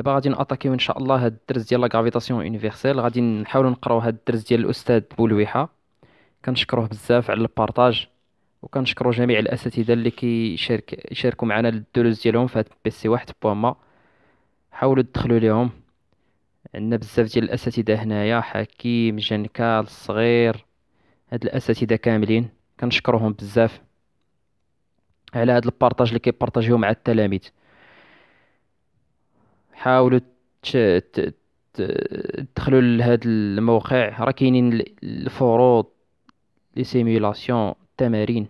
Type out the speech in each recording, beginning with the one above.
دابا غادي ناتاكيو ان شاء الله هاد الدرس ديال لا غرافيتاسيون يونيفرسيل غادي نحاولوا نقراو هاد الدرس ديال الاستاذ بولويحه كنشكروه بزاف على البارطاج وكنشكروا جميع الاساتذه اللي كيشارك يشاركوا معنا الدروس ديالهم في هاد بي سي واحد بواما حاولوا تدخلوا ليهم عندنا بزاف ديال الاساتذه هنايا حكيم جنكال صغير هاد الاساتذه كاملين كنشكرهم بزاف على هاد البارطاج اللي كيبارطاجيو مع التلاميذ حاولوا تدخلوا لهذا الموقع راه كاينين الفروض لي سيمولاسيون تمارين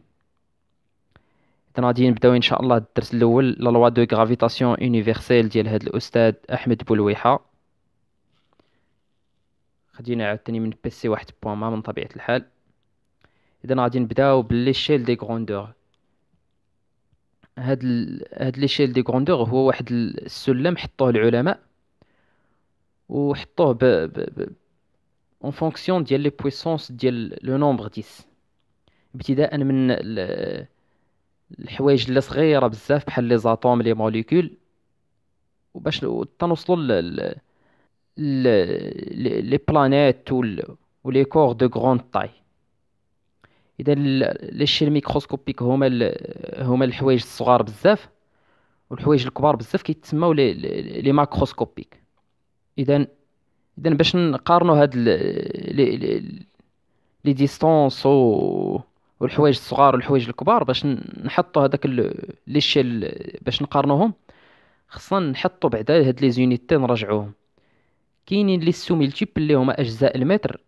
اذا غادي نبداو ان شاء الله الدرس الاول لا لوا دو غرافيتاسيون يونيفرسيل ديال هذا الاستاذ احمد بولويحه خدينا عاوتاني من بيسي واحد بوان ما من طبيعه الحال اذا غادي نبداو شيل دي غوندور هاد ال... هاد ليشيل دي غوندور هو واحد السلم حطوه العلماء وحطوه ب ب اون فونكسيون ديال لي بويسونس ديال لو نومبر 10 ابتداء من ال... الحوايج اللي صغيره بزاف بحال لي زاتوم لي موليكول وباش تنوصلوا ل لي بلانيت ولي كور دو غروند تاي اذا الاشي ميكروسكوبيك هما هما الحوايج الصغار بزاف والحوايج الكبار بزاف كيتسموا لي لي ماكروسكوبيك اذا اذا باش نقارنوا هاد لي لي ديستونس و والحوايج الصغار والحوايج الكبار باش نحطوا هذاك لي شي باش نقارنوهم خصنا نحطو بعدا هاد لي زونيتي نرجعوهم كاينين لي سوميلتيب اللي هما اجزاء المتر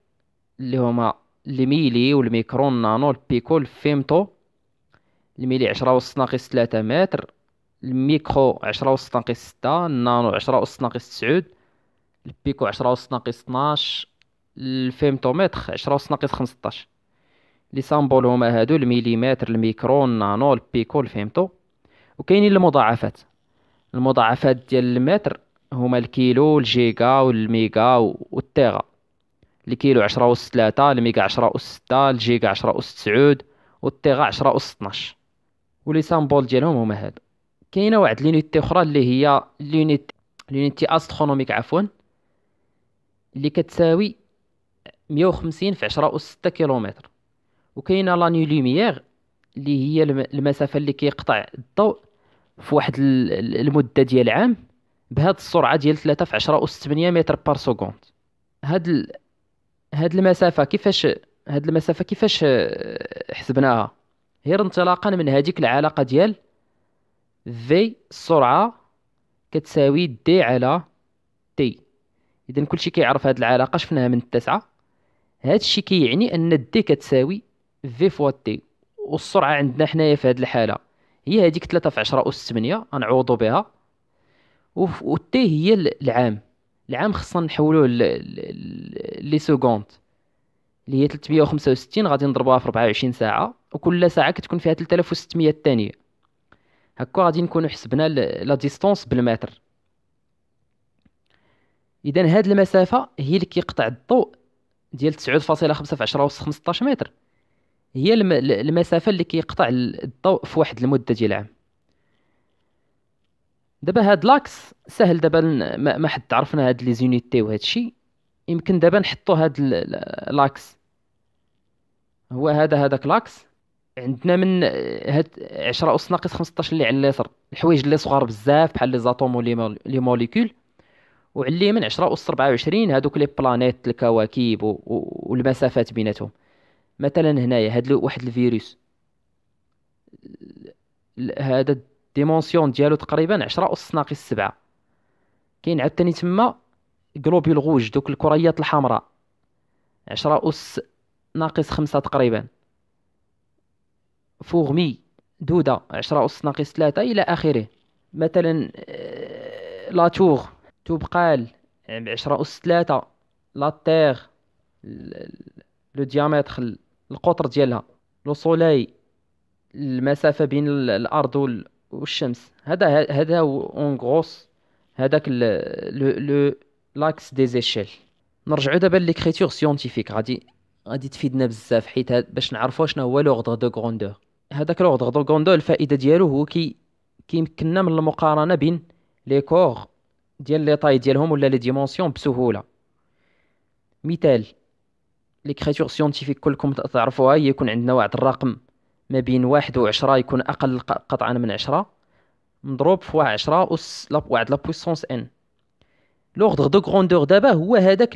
اللي هما الميلي والميكرون نانو البيكو الفيمتو الميلي عشرة وسط ناقص ثلاثة متر الميكرو عشرة وسط ناقص ستة النانو عشرة وسط ناقص تسعود البيكو عشرة وسط ناقص الفيمتو الفيمتومتر عشرة وسط ناقص خمسطاش لي سامبول هما هادو الميليمتر الميكرون النانو البيكو الفيمتو وكاينين المضاعفات المضاعفات ديال المتر هما الكيلو الجيجا والميجا والتيغا الكيلو عشرة أس تلاتة الميجا عشرة أس ستة الجيجا عشرة أس تسعود والتيغا عشرة أس طناش ولي سامبول ديالهم هما هادو كاينه واحد لينيتي اخرى اللي هي لينيت لينيتي استرونوميك عفوا اللي كتساوي مية وخمسين في عشرة أس ستة كيلومتر وكاينه لاني لوميير اللي هي المسافه اللي كيقطع الضوء في واحد المده ديال عام بهاد السرعه ديال 3 في 10 اس 8 متر بار سكوند هاد هاد المسافه كيفاش هاد المسافه كيفاش حسبناها غير انطلاقا من هذيك العلاقه ديال في السرعه كتساوي دي على تي اذا كلشي كيعرف هاد العلاقه شفناها من التسعه هادشي كيعني ان دي كتساوي في فوا تي والسرعه عندنا حنايا في هاد الحاله هي هذيك 3 في 10 اس 8 غنعوضو بها و تي هي العام العام خصنا نحولوه ل لي سكوند اللي هي 365 غادي نضربوها في 24 ساعه وكل ساعه كتكون فيها 3600 ثانيه هكا غادي نكونوا حسبنا لا ديستونس بالمتر اذا هاد المسافه هي اللي كيقطع الضوء ديال 9.5 في 10 أس 15 متر هي المسافه اللي كيقطع الضوء في واحد المده ديال العام دابا هاد لاكس سهل دابا ما حد عرفنا هاد لي زونيتي وهاد الشيء يمكن دابا نحطو هاد لاكس هو هذا هذاك لاكس عندنا من هاد 10 اس ناقص 15 اللي على اليسر الحوايج اللي صغار بزاف بحال لي زاتوم ولي موليكول وعلى من 10 اس 24 هادوك لي بلانيت الكواكب و... والمسافات بيناتهم مثلا هنايا هاد واحد الفيروس هذا ديمونسيون ديالو تقريبا 10 اس ناقص 7 كاين عاوتاني تما جلوبول غوج دوك الكريات الحمراء 10 اس ناقص 5 تقريبا فوغمي دوده 10 اس ناقص 3 الى اخره مثلا لاتور آه، توبقال 10 اس 3 تيغ لو ديامتر القطر ديالها لو صولاي المسافه بين الارض والشمس هذا هذا هو اون غروس هذاك لو لو لاكس دي زيشيل نرجعو دابا ليكريتور سيونتيفيك غادي غادي تفيدنا بزاف حيت باش نعرفوا شنو هو لوغدر دو غوندور هذاك لوغدر دو غوندور الفائده ديالو هو كي كيمكننا من المقارنه بين لي كور ديال لي طاي ديالهم ولا لي ديمونسيون بسهوله مثال ليكريتور سيونتيفيك كلكم تعرفوها يكون عندنا واحد الرقم ما بين واحد وعشرة يكون أقل قطعا من عشرة مضروب في واحد عشرة أس واحد لابويسونس ان لوغدغ دو كغوندور دابا هو هذاك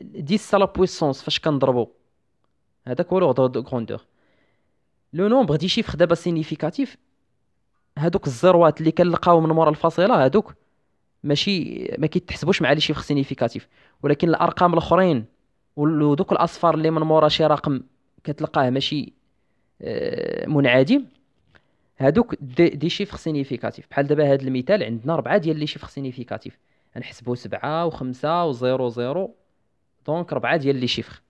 ديس لابويسونس فاش كنضربو هذاك هو لوغدغ دو كغوندور لو نومبغ دي شيفخ دابا سينيفيكاتيف هادوك الزروات اللي كنلقاو من مورا الفاصله هادوك ماشي ما كيتحسبوش مع لي شيفخ سينيفيكاتيف ولكن الارقام الاخرين ودوك الاصفار اللي من مورا شي رقم كتلقاه ماشي آه، منعدم هادوك دي, دي شيفر سينيفيكاتيف بحال دابا هاد المثال عندنا ربعه ديال لي شيفر سينيفيكاتيف نحسبوا سبعة وخمسة وزيرو زيرو دونك ربعة ديال لي شيفر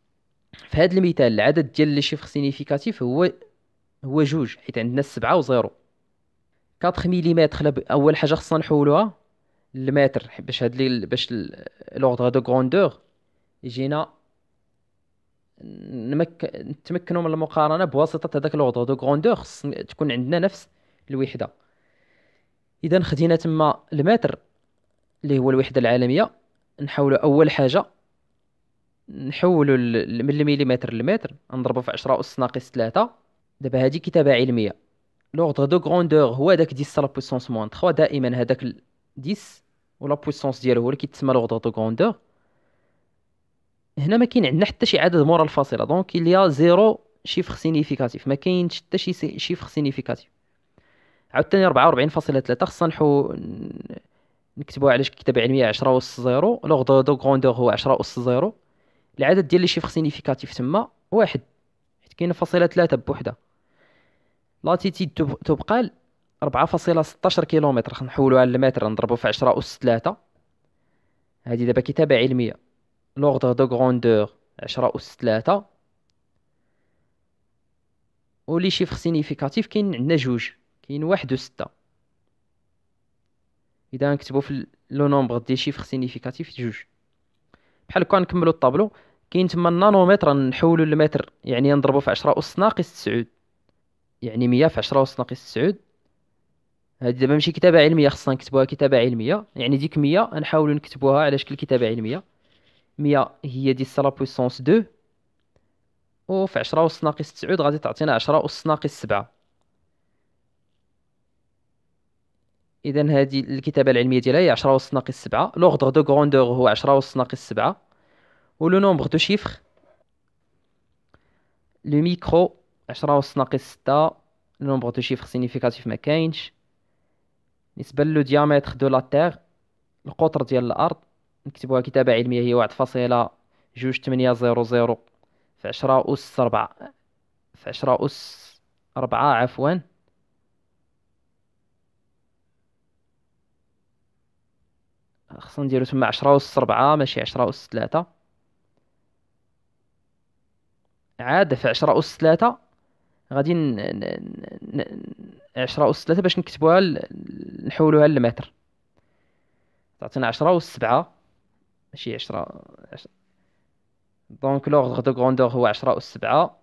في هاد المثال العدد ديال لي شيفر سينيفيكاتيف هو هو جوج حيت عندنا السبعة وزيرو 4 لب... اول حاجه خصنا نحولوها للمتر باش هاد لي باش لوردر دو غروندور يجينا نمك... نتمكنوا من المقارنه بواسطه هذاك لوردر دو غوندور تكون عندنا نفس الوحده اذا خدينا تما المتر اللي هو الوحده العالميه نحاولوا اول حاجه نحولوا من المليمتر للمتر نضربوا في 10 اس ناقص 3 دابا هذه كتابه علميه لوردر دو غوندور هو داك 10 لا بويسونس موان 3 دائما هذاك 10 ولا بويسونس ديالو هو اللي كيتسمى لوردر دو غوندور هنا ما كاين عندنا حتى شي عدد مورا الفاصله دونك إليا زيرو شيفر سينيفيكاتيف ما كاينش حتى شي شيفر سينيفيكاتيف عاوتاني 44.3 خصنا نحو نكتبوها على كتابة علمية 10 اس زيرو لوغ دو غروندور هو 10 اس زيرو العدد ديال لي شيفر سينيفيكاتيف تما واحد حيت كاين فاصله تلاتة بوحدها لاتيتيد تبقى 4.16 كيلومتر نحولوها للمتر نضربو في 10 اس 3 هادي دابا كتابة علمية لوردر دو غروندور عشرة أس تلاتة و لي شيفر سينيفيكاتيف كاين عندنا جوج كاين واحد و ستة اذا نكتبو في لو نومبغ دي شيفر سينيفيكاتيف جوج بحال هكا نكملو الطابلو كاين تما النانومتر نحولو المتر يعني نضربو في عشرة أس ناقص تسعود يعني مية في عشرة أس ناقص تسعود هادي دابا ماشي كتابة علمية خصنا نكتبوها كتابة علمية يعني ديك مية نحاولو نكتبوها على شكل كتابة علمية مية هي دي لا بويسونس دو في عشرة أس ناقص تسعود غادي تعطينا عشرة أس ناقص سبعة إذا هادي الكتابة العلمية ديالها هي عشرة أس ناقص سبعة لوغدغ دو كغوندوغ هو عشرة أس ناقص سبعة لو نومبغ دو شيفخ لو ميكرو عشرة أس ناقص ستة لو نومبغ دو شيفخ سينيفيكاتيف مكاينش بالنسبة لو ديامتر دو لا تيغ القطر ديال الأرض نكتبوها كتابة علمية هي واحد فاصلة جوج تمنية زيرو زيرو في عشرة أس ربعة في عشرة أس أربعة عفوا خصنا نديرو تما عشرة أس ربعة ماشي عشرة أس تلاتة عاد في عشرة أس تلاتة غادي ن... ن... ن# عشرة أس تلاتة باش نكتبوها ل... نحولوها للمتر تعطينا عشرة أس سبعة شي 10 دونك لوغ دو غوندور هو 10 اس 7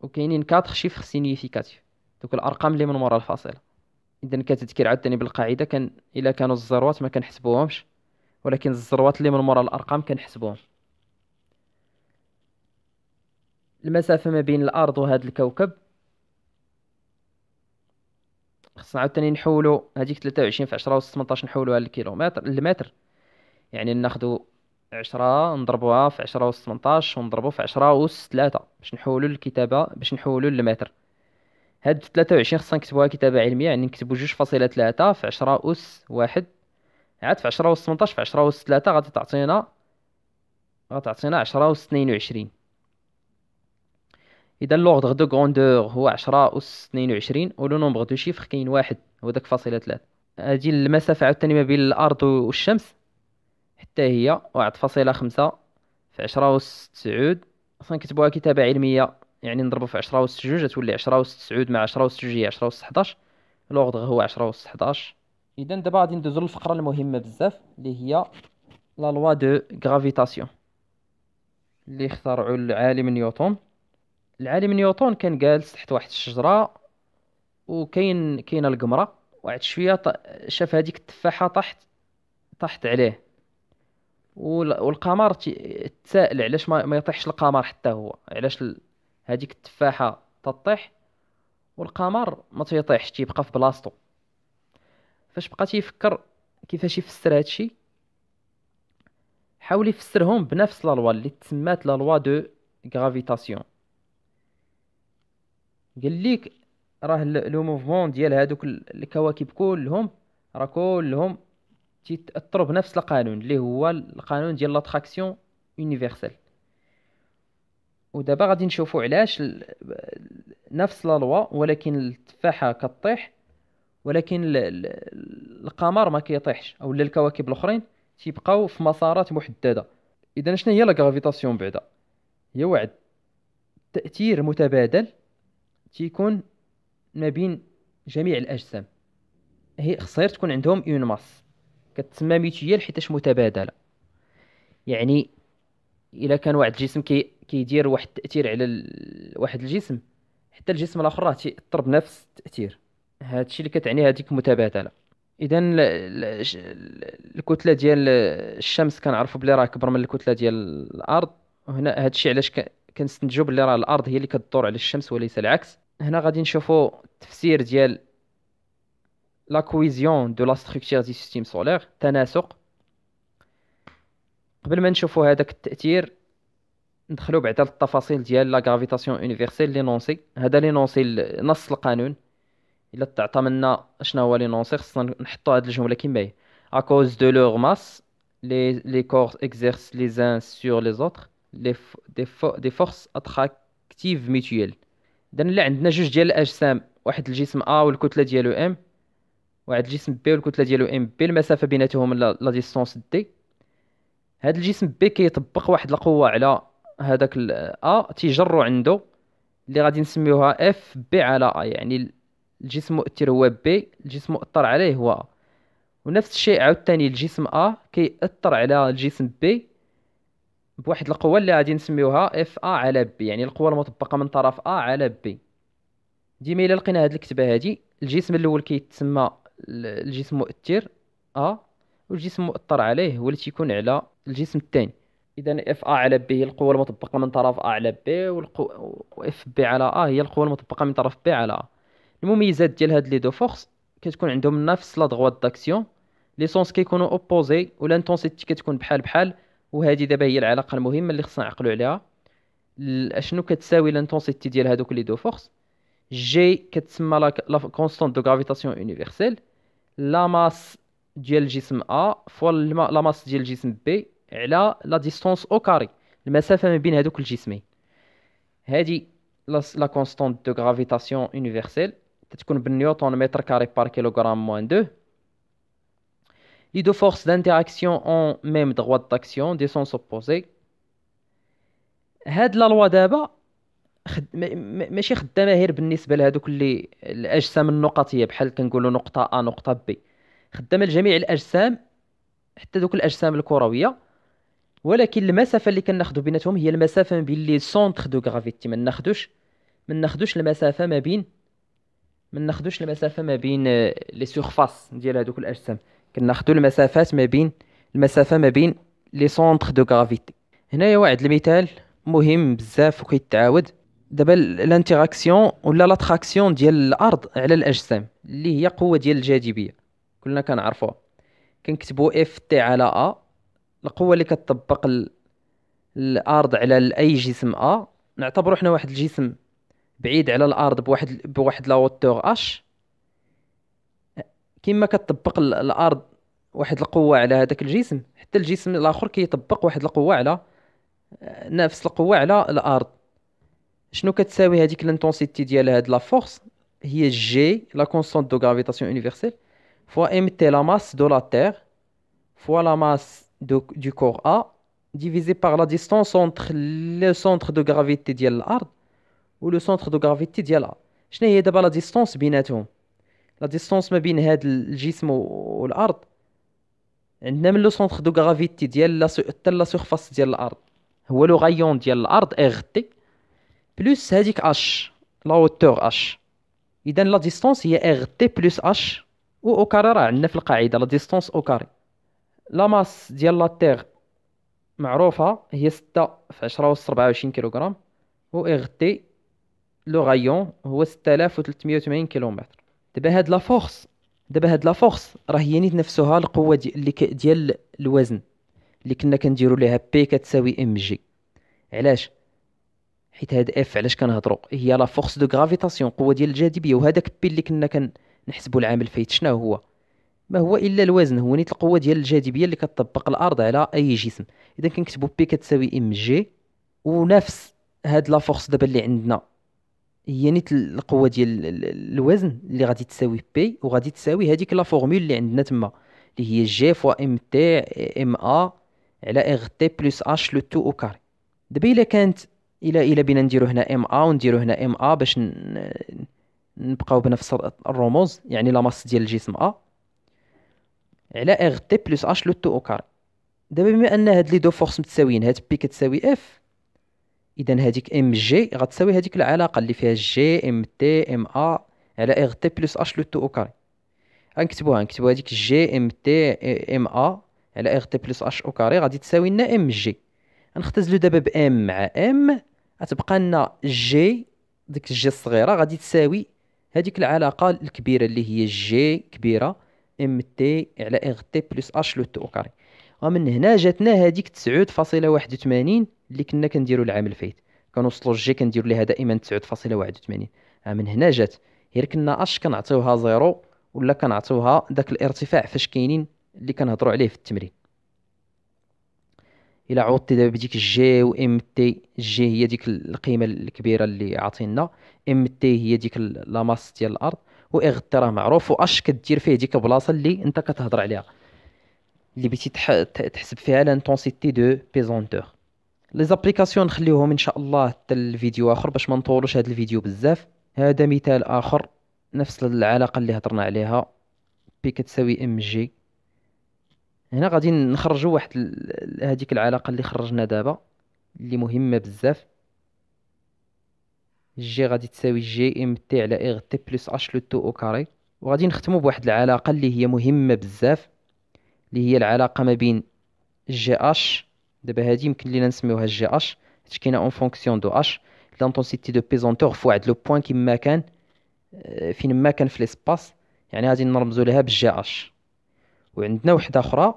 وكاينين 4 شيفر سينيفيكاتيف دوك الارقام اللي من مورا الفاصله اذا كتذكر عاوتاني بالقاعده كان الا كانوا الزروات ما كنحسبوهمش ولكن الزروات اللي من مورا الارقام كنحسبوهم المسافه ما بين الارض وهذا الكوكب خصنا عاوتاني نحولو هذيك 23 في 10 و 18 نحولوها للكيلومتر للمتر يعني ناخدو عشرة نضربوها في عشرة أوس تمنطاش ونضربو في عشرة أوس تلاتة باش نحولو الكتابة باش نحولو للمتر هاد تلاتة وعشرين خصنا نكتبوها كتابة علمية يعني نكتبو جوج فاصلة تلاتة في عشرة أوس واحد عاد في عشرة أوس تمنطاش في عشرة أوس تلاتة غادي تعطينا غتعطينا عشرة أوس اثنين وعشرين إذا لوغ دو غوندور هو عشرة أوس 22 وعشرين ولو نومبر دو شيفر كاين واحد هو داك فاصلة تلاتة هادي المسافة عاوتاني ما بين الأرض والشمس حتى هي واحد فاصلة خمسة في عشرة وست سعود أصلا كتبوها كتابة علمية يعني نضربو في عشرة وست جوج تولي عشرة وست سعود مع عشرة وست جوج هي عشرة وست حداش لوغدغ هو عشرة وست حداش إذا دابا غادي ندوزو للفقرة المهمة بزاف اللي هي لا لوا دو غرافيتاسيون اللي اخترعو العالم نيوتن العالم نيوتن كان جالس تحت واحد الشجره وكاين كاينه القمره واحد شويه شاف هذيك التفاحه طاحت طاحت عليه والقمر تسائل علاش ما, يطيحش القمر حتى هو علاش هذيك التفاحه تطيح والقمر ما تيطيحش تيبقى في بلاصتو فاش بقى تيفكر كيفاش يفسر هادشي حاول يفسرهم بنفس لا لوا اللي تسمات لا لوا دو غرافيتاسيون قال راه لو موفمون ديال هادوك الكواكب كلهم راه كلهم تيتاثروا بنفس القانون اللي هو القانون ديال لاتراكسيون يونيفرسال ودابا غادي نشوفوا علاش نفس لا لوا ولكن التفاحه كطيح ولكن القمر ما كيطيحش او الكواكب الاخرين تيبقاو في مسارات محدده اذا شنو هي لا غرافيتاسيون بعدا هي وعد تاثير متبادل تيكون ما بين جميع الاجسام هي خصير تكون عندهم اون ماس كتسمى ميتيال حيتاش متبادله يعني الا كان واحد الجسم كي كيدير واحد التاثير على ال... واحد الجسم حتى الجسم الاخر راه تيأثر بنفس التاثير هادشي اللي كتعني هذيك متبادله اذا ل... ل... الكتله ديال الشمس كنعرفوا بلي راه اكبر من الكتله ديال الارض وهنا هادشي علاش ك... كنستنتجوا بلي راه الارض هي اللي كتدور على الشمس وليس العكس هنا غادي نشوفوا التفسير ديال لا كويزيون دو لا structure دي سيستيم solaire تناسق قبل ما نشوفوا هذاك التاثير ندخلوا بعدا للتفاصيل ديال لا غرافيتاسيون اونيفرسيل لي نونسي هذا لي نونسي نص القانون الا تعطى منا شنو هو لي نونسي خصنا نحطوا هذه الجمله كما هي à cause de leur masse les les corps exercent les uns sur les autres les des, fo des forces attractives mutuelles اذا لا عندنا جوج ديال الاجسام واحد الجسم ا والكتله ديالو ام واحد الجسم بي والكتله ديالو ام بي المسافه بيناتهم لا ديستونس دي هذا الجسم بي كيطبق واحد القوه على هذاك ا تيجرو عنده اللي غادي نسميوها اف بي على ا يعني الجسم مؤثر هو بي الجسم مؤثر عليه هو ا ونفس الشيء عاوتاني الجسم ا كيأثر على الجسم بي بواحد القوه اللي غادي نسميوها اف ا على بي يعني القوه المطبقه من طرف ا على بي ديما الا لقينا هاد الكتبه هادي الجسم الاول كيتسمى الجسم مؤثر ا آه، والجسم مؤثر عليه هو اللي تيكون على الجسم الثاني اذا اف ا على بي هي القوه المطبقه من طرف ا على بي والقوه اف بي على ا هي القوه المطبقه من طرف بي على ا المميزات ديال هاد لي دو فورس كتكون عندهم نفس لا دغوا داكسيون لي سونس كيكونوا اوبوزي ولانتونسيتي كتكون بحال بحال وهذه دابا هي العلاقه المهمه اللي خصنا نعقلوا عليها اشنو كتساوي لانتونسيتي ديال هادوك لي دو فورس G, qui est la constante de gravitation universelle, la masse du LGISM A fois la masse du LGISM B, et là, la distance au carré. La MSFM est bien avec le La constante de gravitation universelle, c'est que nous en mètre carré par kilogramme moins 2. Les deux forces d'interaction ont même droite d'action, des sens opposés. La loi d'Eba. خد... ماشي خدامه غير بالنسبه لهذوك اللي الاجسام النقطيه بحال كنقولوا نقطه ا نقطه بي خدامه لجميع الاجسام حتى دوك الاجسام الكرويه ولكن المسافه اللي كناخذوا بيناتهم هي المسافه ما بين لي سونتر دو غرافيتي ما ناخذوش ما ناخذوش المسافه ما بين ما ناخذوش المسافه ما بين آه، لي سيرفاس ديال هذوك الاجسام كناخذوا المسافات ما بين المسافه ما بين لي سونتر دو غرافيتي هنايا واحد المثال مهم بزاف وكيتعاود دابا لانتيراكسيون ولا لاتراكسيون ديال الارض على الاجسام اللي هي قوه ديال الجاذبيه كلنا كنعرفوها كنكتبوا اف تي على ا القوه اللي كتطبق الارض على اي جسم ا نعتبروا حنا واحد الجسم بعيد على الارض بواحد بواحد لاوتور اش كما كتطبق الارض واحد القوه على هذاك الجسم حتى الجسم الاخر كيطبق واحد القوه على آه، نفس القوه على الارض Nous avons que l'intensité de la force est G, la constante de gravitation universelle, fois MT, la masse de la Terre, fois la masse du corps A, divisé par la distance entre le centre de gravité de l'arbre et le centre de gravité de l'arbre. Nous avons la distance est la distance de l'arbre. Nous et dit le centre de gravité de l'arbre est la surface de l'arbre. Ou le rayon de l'arbre, RT. بلس هذيك اش لا هوتور اش اذا لا ديستونس هي ار تي بلس اش و او كاري راه عندنا في القاعده لا ديستونس او كاري لا ماس ديال لا تيغ معروفه هي 6 في 10 و 24 كيلوغرام و ار تي لو غايون هو 6380 كيلومتر دابا هاد لا فورس دابا هاد لا فورس راه هي نيت نفسها القوه دي ديال الوزن اللي كنا كنديروا ليها بي كتساوي ام جي علاش حيت هاد اف علاش كنهضروا هي لا فورس دو غرافيتاسيون قوه ديال الجاذبيه وهذاك بي اللي كنا كنحسبوا العام الفايت شنو هو ما هو الا الوزن هو نيت القوه ديال الجاذبيه اللي كتطبق الارض على اي جسم اذا كنكتبوا بي كتساوي ام جي ونفس هاد لا فورس دابا اللي عندنا هي نيت القوه ديال الوزن اللي غادي تساوي بي وغادي تساوي هذيك لا فورمول اللي عندنا تما اللي هي جي فوا ام تي ام ا على ار تي بلس اش لو تو او كاري دابا الا كانت الى الى بينا نديرو هنا ام ا ونديرو هنا ام ا باش نبقاو بنفس الرموز يعني لا ماس ديال الجسم ا على ار تي بلس اش لو تو او كاري دابا بما ان هاد لي دو فورس متساويين هاد بي كتساوي اف اذا هاديك ام جي غتساوي هاديك العلاقه اللي فيها جي ام تي ام ا على ار تي بلس اش لو تو او كاري غنكتبوها نكتبو هاديك جي ام تي ام ا على ار تي بلس اش او كاري غادي تساوي لنا ام جي غنختزلو دابا بام مع ام غتبقى لنا جي ديك الجي الصغيره غادي تساوي هذيك العلاقه الكبيره اللي هي جي كبيره ام تي على اغ تي بلس اش لو تو او كاري ومن هنا جاتنا هذيك 9.81 اللي كنا كنديرو العام الفايت كنوصلو جي كنديرو ليها دائما 9.81 من هنا جات غير كنا اش كنعطيوها زيرو ولا كنعطيوها داك الارتفاع فاش كاينين اللي كنهضروا عليه في التمرين الا عوضتي دابا بديك جي و ام تي جي هي ديك القيمه الكبيره اللي عاطينا ام تي هي ديك لا ماس ديال الارض و اغ تي راه معروف و اش كدير فيه ديك البلاصه اللي انت كتهضر عليها اللي بغيتي تحسب فيها لانتونسيتي دو بيزونتور لي زابليكاسيون نخليوهم ان شاء الله حتى الفيديو اخر باش ما نطولوش هذا الفيديو بزاف هذا مثال اخر نفس العلاقه اللي هضرنا عليها بي كتساوي ام جي هنا غادي نخرجوا واحد هذيك العلاقه اللي خرجنا دابا اللي مهمه بزاف جي غادي تساوي جي ام تي على اغ تي بلس اش لو تو او كاري وغادي نختمو بواحد العلاقه اللي هي مهمه بزاف اللي هي العلاقه ما بين جي اش دابا هادي يمكن لينا نسميوها جي اش حيت كاينه اون فونكسيون دو اش لانتونسيتي دو بيزونتور فواحد لو بوين كيما كان آه، فين ما كان في ليسباس يعني غادي نرمزو لها بالجي اش وعندنا وحده اخرى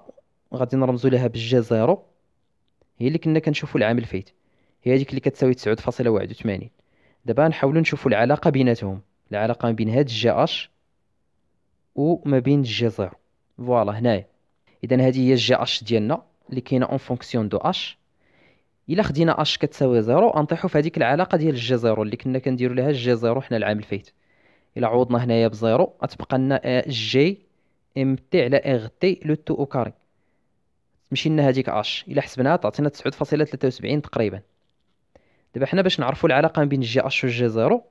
غادي نرمزو لها بالجزيرو هي اللي كنا كنشوفو العام الفايت هي هذيك اللي كتساوي 9.81 دابا نحاولوا نشوفو العلاقه بيناتهم العلاقه ما بين هاد الجي اش وما بين الجي زيرو فوالا هنايا اذا هذه هي الجي اش ديالنا اللي كاينه اون فونكسيون دو اش الا خدينا اش كتساوي زيرو غنطيحو في هذيك العلاقه ديال الجي زيرو اللي كنا كنديرو لها الجي زيرو حنا العام الفايت الا عوضنا هنايا بزيرو غتبقى لنا جي ام تي على اغ تي لو تو او كاري مشينا هذيك اش الا حسبناها تعطينا 9.73 تقريبا دابا حنا باش نعرفوا العلاقه بين جي اش و زيرو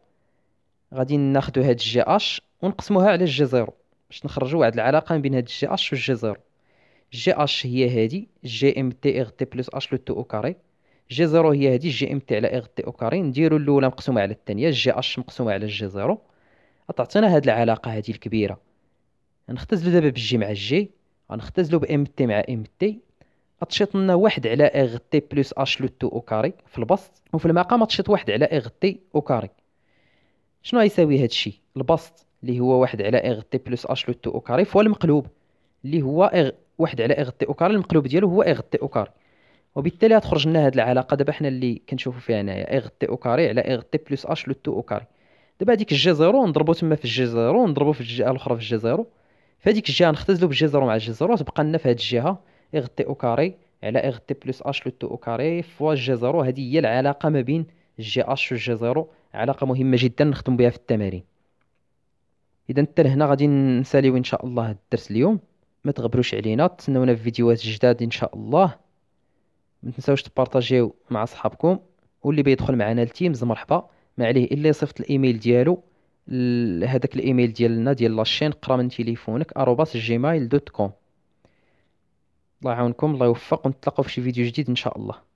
غادي ناخذوا هاد جي اش ونقسموها على جي زيرو باش نخرجوا واحد العلاقه بين هاد جي اش و زيرو جي اش هي هادي جي ام تي اغ تي بلس اش لو تو او كاري جي زيرو هي هادي جي ام تي على اغ تي او كاري نديروا الاولى مقسومه على الثانيه جي اش مقسومه على جي زيرو تعطينا هاد العلاقه هادي الكبيره غنختزلو دابا بجي مع جي غنختزلو بام تي مع ام تي غتشيط لنا واحد على اغ تي بلس اش لو تو او كاري في البسط وفي المقام غتشيط واحد على اغ تي او كاري شنو غيساوي هادشي البسط اللي هو واحد على اغ تي بلس اش لو تو او كاري فوا المقلوب اللي هو اغ واحد على اغ تي او كاري المقلوب ديالو هو اغ تي او كاري وبالتالي غتخرج لنا هاد العلاقه دابا حنا اللي كنشوفو فيها هنايا اغ تي او كاري على اغ تي بلس اش لو تو او كاري دابا هذيك جي زيرو نضربو تما في جي زيرو نضربو في الجهه الاخرى في جي زيرو فهذيك الجهه نختزلو بالجزر مع الجزر وتبقى لنا في هذه الجهه اغتي او كاري على اغتي بلس اش لو تو او كاري فوا الجزر هذه هي العلاقه ما بين جي اش والجزر علاقه مهمه جدا نختم بها في التمارين اذا حتى لهنا غادي نساليو ان شاء الله الدرس اليوم ما تغبروش علينا تسناونا في فيديوهات جداد ان شاء الله ما تنساوش تبارطاجيو مع اصحابكم واللي بيدخل معنا التيمز مرحبا ما عليه الا يصيفط الايميل ديالو هذاك الايميل ديالنا ديال لاشين قرا من تليفونك كوم الله يعاونكم الله يوفق ونتلاقاو في شي فيديو جديد ان شاء الله